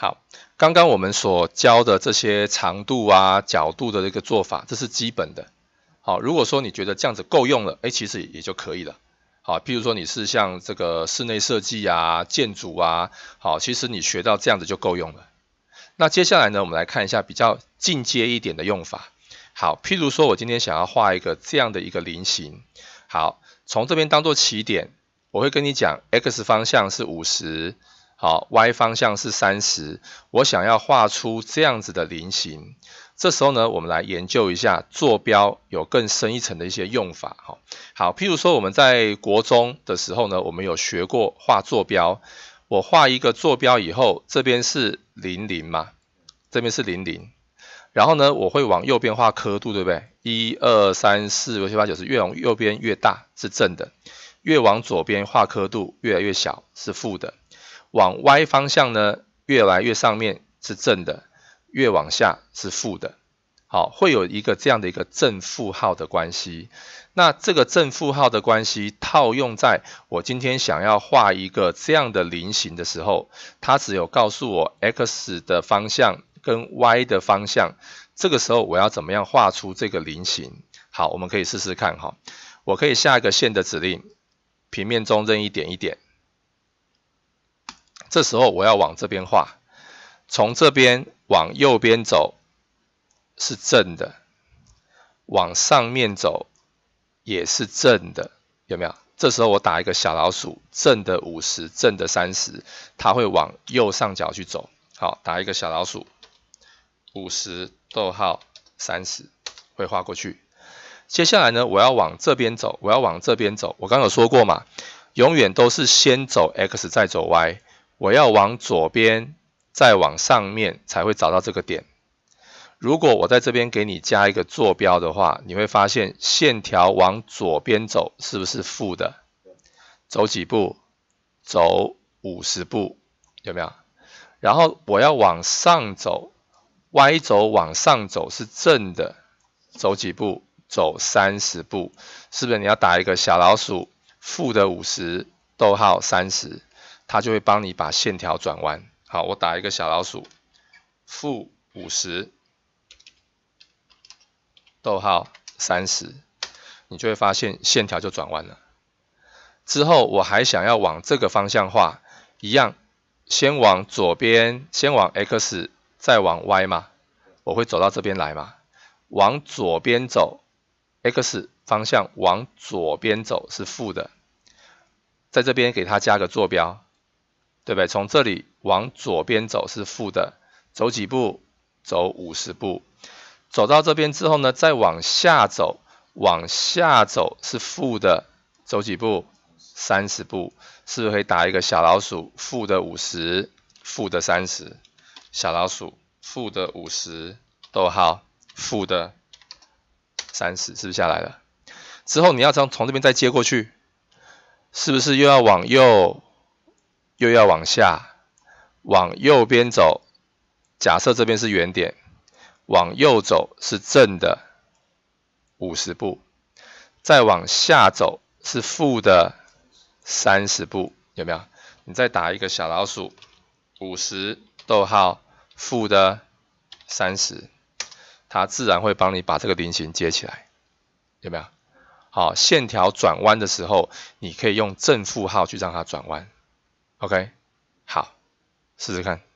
好，刚刚我们所教的这些长度啊、角度的一个做法，这是基本的。好，如果说你觉得这样子够用了，哎，其实也就可以了。好，譬如说你是像这个室内设计啊、建筑啊，好，其实你学到这样子就够用了。那接下来呢，我们来看一下比较进阶一点的用法。好，譬如说我今天想要画一个这样的一个菱形，好，从这边当做起点，我会跟你讲，x 方向是五十。好，Y 方向是三十，我想要画出这样子的菱形。这时候呢，我们来研究一下坐标有更深一层的一些用法。哈，好，譬如说我们在国中的时候呢，我们有学过画坐标。我画一个坐标以后，这边是零零嘛，这边是零零。然后呢，我会往右边画刻度，对不对？一二三四五六七八九十，越往右边越大是正的，越往左边画刻度越来越小是负的。往 Y 方向呢，越来越上面是正的，越往下是负的，好，会有一个这样的一个正负号的关系。那这个正负号的关系套用在我今天想要画一个这样的菱形的时候，它只有告诉我 X 的方向跟 Y 的方向，这个时候我要怎么样画出这个菱形？好，我们可以试试看哈，我可以下一个线的指令，平面中任意点一点。这时候我要往这边画，从这边往右边走是正的，往上面走也是正的，有没有？这时候我打一个小老鼠，正的五十，正的三十，它会往右上角去走。好，打一个小老鼠，五十逗号三十，会画过去。接下来呢，我要往这边走，我要往这边走。我刚有说过嘛，永远都是先走 x 再走 y。我要往左边，再往上面才会找到这个点。如果我在这边给你加一个坐标的话，你会发现线条往左边走是不是负的？走几步？走五十步，有没有？然后我要往上走，Y 轴往上走是正的，走几步？走三十步，是不是你要打一个小老鼠？负的五十，逗号三十。它就会帮你把线条转弯。好，我打一个小老鼠，负五十，逗号三十，你就会发现线条就转弯了。之后我还想要往这个方向画，一样，先往左边，先往 x，再往 y 嘛，我会走到这边来嘛，往左边走，x 方向往左边走是负的，在这边给它加个坐标。对不对？从这里往左边走是负的，走几步？走五十步，走到这边之后呢，再往下走，往下走是负的，走几步？三十步，是不是可以打一个小老鼠？负的五十，负的三十，小老鼠，负的五十，逗号，负的三十，是不是下来了？之后你要从从这边再接过去，是不是又要往右？又要往下，往右边走。假设这边是原点，往右走是正的五十步，再往下走是负的三十步，有没有？你再打一个小老鼠五十逗号负的三十，它自然会帮你把这个菱形接起来，有没有？好，线条转弯的时候，你可以用正负号去让它转弯。OK，好，试试看。